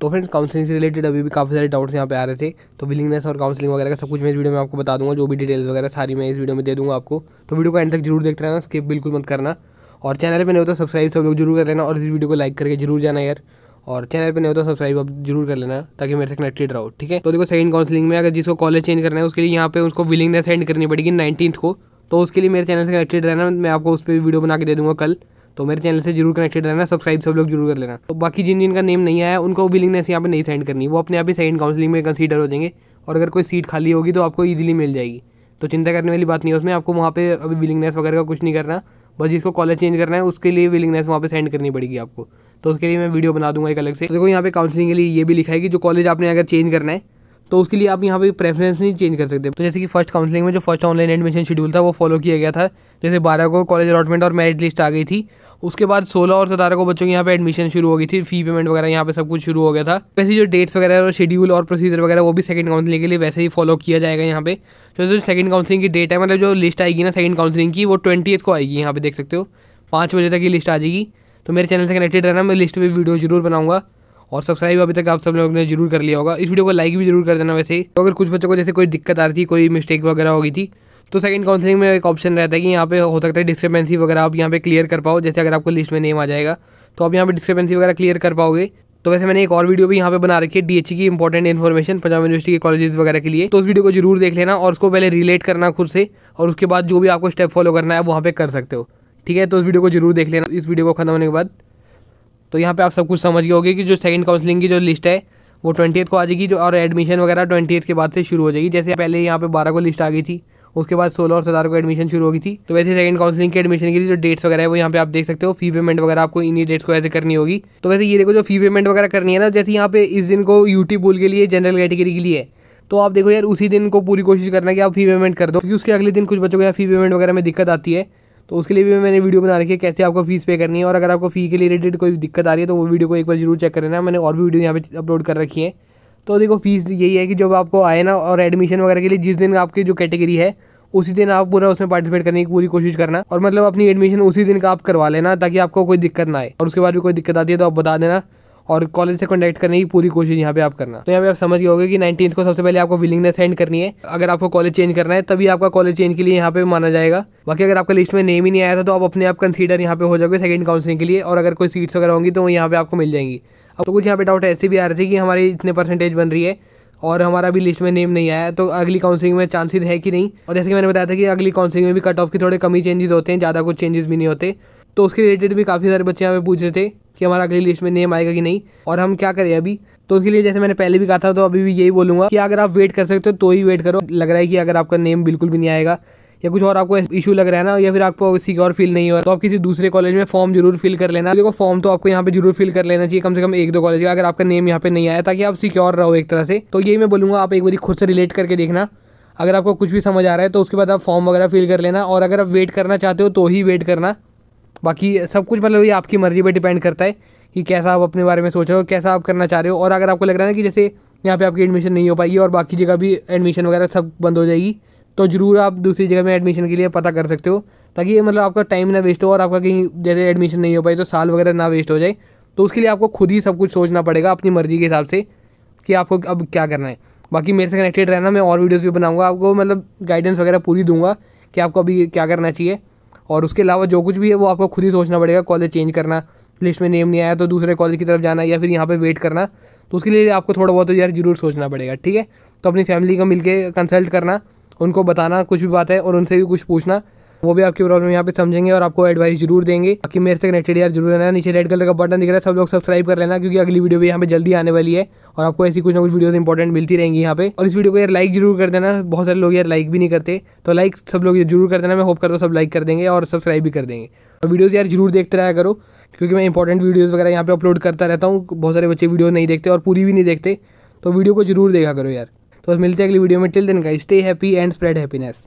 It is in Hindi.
तो फ्रेंड काउंसलिंग से रिलेटेड अभी भी काफ़ी सारे डाउट्स यहाँ पे आ रहे थे तो विलिंगनेस और काउंसलिंग वगैरह का सब कुछ मैं इस वीडियो में आपको बता दूंगा जो भी डिटेल्स वगैरह सारी मैं इस वीडियो में दे दूंगा आपको तो वीडियो को एंड तक जरूर देखते रहना स्किप बिल्कुल मत करना और चैनल पर नहीं होता सब्सक्राइब सब लोग जरूर कर लेना और इस वीडियो को लाइक करके जरूर जाना यार और चैनल पर नहीं होता सब्सक्राइब आप जरूर कर लेना ताकि मेरे से कनेक्टेड रहो ठीक है तो देखो सेकंड काउंसलिंग में अगर जिसको कॉलेज चेंज करना है उसके लिए यहाँ पे उसको विलिंगनेस सेंड करनी पड़ेगी नाइनटीन को तो उसके लिए मेरे चैनल से कनेक्टेड रहना मैं आपको उस पर वीडियो बना के दे दूँगा कल तो मेरे चैनल से जरूर कनेक्टेड रहना सब्सक्राइब सब लोग जरूर कर लेना तो बाकी जिन जिनका नेम नहीं आया उनको भी यहाँ पर नहीं सेंड करनी वो अपने आप ही सेकेंड काउंसलिंग में कंसीडर हो जाएंगे और अगर कोई सीट खाली होगी तो आपको ईजिली मिल जाएगी तो चिंता करने वाली बात नहीं है उसमें आपको वहाँ पे अभी विलिंगनेस वगैरह का कुछ नहीं करना बस जिसको कॉलेज चेंज करना है उसके लिए विलिंगनेस वहाँ पे सेंड करनी पड़ेगी आपको तो उसके लिए मैं वीडियो बना दूंगा एक अलग से तो देखो यहाँ पे काउंसलिंग के लिए ये भी लिखा है कि जो कॉलेज आपने अगर चेंज करना है तो उसके लिए आप यहाँ पे प्रेफरेंस नहीं चेंज कर सकते तो जैसे कि फर्स्ट काउंसलिंग में जो फर्स्ट ऑनलाइन एडमिशन शेड्यूल था वो फॉलो किया गया था जैसे बारह को कॉलेज अलॉटमेंट और मेरिट लिस्ट आ गई थी उसके बाद सोलह और सतारह को बच्चों की यहाँ पे एडमिशन शुरू हो गई थी फी पेमेंट वगैरह यहाँ पे सब कुछ शुरू हो गया था वैसे जो डेट्स वगैरह और शेड्यूल और प्रोसीजर वगैरह वो भी सेकंड काउंसलिंग के लिए वैसे ही फॉलो किया जाएगा यहाँ पे जो जो सेकंड काउंसलिंग की डेट है मतलब जो लिस्ट आएगी ना सेकंड काउंसलिंग की वो ट्वेंटी को आएगी यहाँ पे देख सकते हो पाँच बजे तक ये लिस्ट आ जाएगी तो मेरे चैनल से कनेक्टेड रहना मैं लिस्ट पर वीडियो जरूर बनाऊंगा और सब्सक्राइब अभी तक आप सब लोगों ने जरूर कर लिया होगा इस वीडियो को लाइक भी जरूर कर देना वैसे ही तो अगर कुछ बच्चों को जैसे कोई दिक्कत आ रही थी कोई मिस्टेक वगैरह हो गई थी तो सेकंड काउंसलिंग में एक ऑप्शन रहता है कि यहाँ पे हो सकता है डिस्क्रिपेंसी वगैरह आप यहाँ पे क्लियर कर पाओ जैसे अगर आपको लिस्ट में नेम आ जाएगा तो आप यहाँ पे डिस्क्रिपेंसी वगैरह क्लियर कर पाओगे तो वैसे मैंने एक और वीडियो भी यहाँ पे बना रखी है डीएचई e की इंपॉर्टेंट इन्फॉर्मेशन पंजाब यूनिवर्सिटी के कॉलेजेस वगैरह के लिए तो उस वीडियो को जरूर देख लेना और उसको पहले रिलेट करना खुद से और उसके बाद जो भी आपको स्टेप फॉलो करना है वहाँ पे कर सकते हो ठीक है तो उस वीडियो को जरूर देख लेना इस वीडियो को खत्म होने के बाद तो यहाँ पर आप सब कुछ समझ गए होगी कि जो सेकंड काउंसलिंग की जो लिस्ट है वो ट्वेंटी को आ जाएगी जो और एडमिशन वगैरह ट्वेंटी के बाद से शुरू हो जाएगी जैसे पहले यहाँ पे बारह को लिस्ट आ गई थी उसके बाद सोलह और सतारह को एडमिशन शुरू होगी थी तो वैसे सेकंड काउंसलिंग के एडमिशन के लिए जो डेट्स वगैरह है वो यहाँ पे आप देख सकते हो फी पेमेंट वगैरह आपको इन्हीं डेट्स को ऐसे करनी होगी तो वैसे ये देखो जो फी पेमेंट वगैरह करनी है ना जैसे यहाँ पे इस दिन को यूटी पुल के लिए जनरल कैटेगरी के लिए तो आप देखो यार उसी दिन को पूरी कोशिश करना कि आप फी पेमेंट कर दो क्योंकि उसके अगले दिन कुछ बच्चों को यहाँ फी पेमेंट वगैरह में दिक्कत आती है तो उसके लिए भी मैंने वीडियो बना रखी है कैसे आपको फीस पे करनी है और अगर आपको फी के रिलेटेड कोई दिक्कत आ रही है तो वो वीडियो को एक बार जरूर चेक करना मैंने और भी वीडियो यहाँ पे अपलोड कर रखी है तो देखो फीस यही है कि जब आपको आए ना और एडमिशन वगैरह के लिए जिस दिन आपकी जो कैटेगरी है उसी दिन आप पूरा उसमें पार्टिसिपेट करने की पूरी कोशिश करना और मतलब अपनी एडमिशन उसी दिन का आप करवा लेना ताकि आपको कोई दिक्कत ना आए और उसके बाद भी कोई दिक्कत आती है तो आप बता देना और कॉलेज से कॉन्टैक्ट करने की पूरी कोशिश यहाँ पे आप करना तो यहाँ पे आप समझ गए कि नाइनटीन को सबसे पहले आपको विलिंगनेस सेंड करनी है अगर आपको कॉलेज चेंज करना है तभी आपका कॉलेज चेंज के लिए यहाँ पे माना जाएगा बाकी अगर आपका लिस्ट में नेम ही नहीं आया था तो आप अपने आप कंसीडर यहाँ पे हो जाओगे सेकंड काउंसलिंग के लिए और अगर कोई सीट्स वगैरह होंगी तो वो यहाँ पे आपको मिल जाएंगी अब तो कुछ यहाँ पे डाउट ऐसे भी आ रहे थे कि हमारी इतने परसेंटेज बन रही है और हमारा भी लिस्ट में नेम नहीं आया तो अगली काउंसिलिंग में चांसेस है कि नहीं और जैसे कि मैंने बताया था कि अगली काउंसिलिंग में भी कट ऑफ के थोड़े कमी चेंजेस होते हैं ज़्यादा कुछ चेंजेस भी नहीं होते तो उसके रिलेटेड भी काफ़ी सारे बच्चे यहाँ पे पूछ रहे थे कि हमारा अगली लिस्ट में नेम आएगा कि नहीं और हम क्या करें अभी तो उसके लिए जैसे मैंने पहले भी कहा था तो अभी भी यही बोलूँगा कि अगर आप वेट कर सकते हो तो ही वेट करो लग रहा है कि अगर आपका नेम बिल्कुल भी नहीं आएगा या कुछ और आपको इशू लग रहा है ना या फिर आपको सिक्योर फील नहीं हो रहा तो आप किसी दूसरे कॉलेज में फॉर्म जरूर फिल कर लेना देखो फॉर्म तो आपको यहाँ पे जरूर फिल कर लेना चाहिए कम से कम एक दो कॉलेज का अगर आपका नेम यहाँ पे नहीं आया ताकि आप सिक्योर रहो एक तरह से तो यही मैं बोलूँगा आप एक बार खुद से रिलेट करके देखना अगर आपको कुछ भी समझ आ रहा है तो उसके बाद आप फॉर्म वगैरह फिल कर लेना और अगर आप वेट करना चाहते हो तो ही वेट करना बाकी सब कुछ मतलब ये आपकी मर्जी पर डिपेंड करता है कि कैसा आप अपने बारे में सोच रहे हो कैसा आप करना चाह रहे हो और अगर आपको लग रहा है ना कि जैसे यहाँ पे आपकी एडमिशन नहीं हो पाएगी और बाकी जगह भी एडमिशन वगैरह सब बंद हो जाएगी तो ज़रूर आप दूसरी जगह में एडमिशन के लिए पता कर सकते हो ताकि मतलब आपका टाइम ना वेस्ट हो और आपका कहीं जैसे एडमिशन नहीं हो पाई तो साल वगैरह ना वेस्ट हो जाए तो उसके लिए आपको खुद ही सब कुछ सोचना पड़ेगा अपनी मर्ज़ी के हिसाब से कि आपको अब क्या करना है बाकी मेरे से कनेक्टेड रहना मैं और वीडियोज़ भी बनाऊँगा आपको मतलब गाइडेंस वगैरह पूरी दूंगा कि आपको अभी क्या करना चाहिए और उसके अलावा जो कुछ भी है वो आपको खुद ही सोचना पड़ेगा कॉलेज चेंज करना लिस्ट में नेम नहीं आया तो दूसरे कॉलेज की तरफ जाना या फिर यहाँ पे वेट करना तो उसके लिए आपको थोड़ा बहुत तो यार जरूर सोचना पड़ेगा ठीक है तो अपनी फैमिली का मिलके कंसल्ट करना उनको बताना कुछ भी बात है और उनसे भी कुछ पूछना वो भी आपकी प्रॉब्लम यहाँ पे समझेंगे और आपको एडवाइस जरूर देंगे बाकी मेरे से कनेक्टेड यार जरूर रहना नीचे रेड कलर का बटन दिख रहा है सब लोग सब्सक्राइब कर लेना क्योंकि अगली वीडियो भी यहाँ पे जल्दी आने वाली है और आपको ऐसी कुछ ना कुछ वीडियोस इंपॉर्टेंट मिलती रहेंगी यहाँ पे और इस वीडियो को यार लाइक जरूर कर देना बहुत सारे लोग यार लाइक भी नहीं करते तो लाइक सब लोग जरूर कर देना मैं होप करता हूँ सब लाइक कर देंगे और सब्सक्राइब भी कर देंगे और वीडियोज़ यार जरूर देखते रहा करो क्योंकि मैं इंपॉर्टेंट वीडियोज़ वगैरह यहाँ पे अपलोड करता रहता हूँ बहुत सारे बच्चे वीडियो नहीं देखते और पूरी भी नहीं देखते तो वीडियो को जरूर देखा करो यार तो मिलते हैं अगली वीडियो में टिल दिन का stay happy and spread happiness